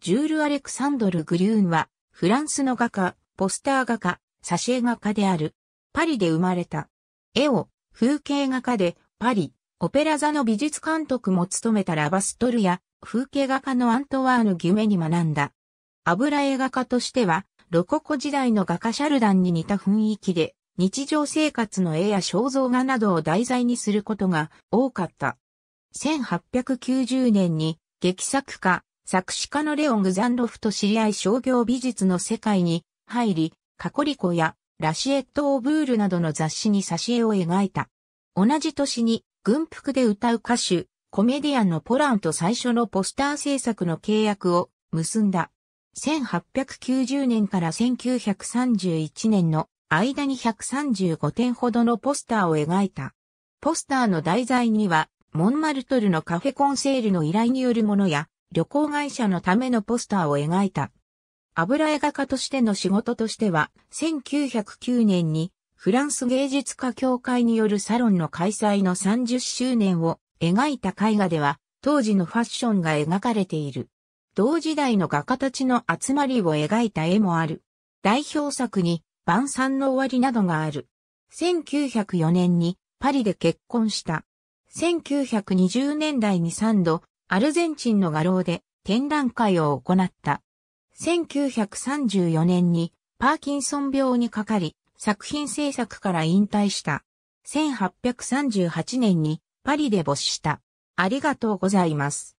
ジュール・アレクサンドル・グリューンは、フランスの画家、ポスター画家、挿絵画家である。パリで生まれた。絵を、風景画家で、パリ、オペラ座の美術監督も務めたラバストルや、風景画家のアントワーヌ・ギュメに学んだ。油絵画家としては、ロココ時代の画家シャルダンに似た雰囲気で、日常生活の絵や肖像画などを題材にすることが多かった。1890年に劇作家作詞家のレオン・グザンロフと知り合い商業美術の世界に入り、カコリコやラシエット・オブールなどの雑誌に挿絵を描いた。同じ年に軍服で歌う歌手、コメディアンのポランと最初のポスター制作の契約を結んだ。1890年から1931年の間に135点ほどのポスターを描いた。ポスターの題材には、モンマルトルのカフェコンセールの依頼によるものや、旅行会社のためのポスターを描いた。油絵画家としての仕事としては、1909年にフランス芸術家協会によるサロンの開催の30周年を描いた絵画では、当時のファッションが描かれている。同時代の画家たちの集まりを描いた絵もある。代表作に、晩餐の終わりなどがある。1904年にパリで結婚した。1920年代に3度アルゼンチンの画廊で展覧会を行った。1934年にパーキンソン病にかかり、作品制作から引退した。1838年にパリで没した。ありがとうございます。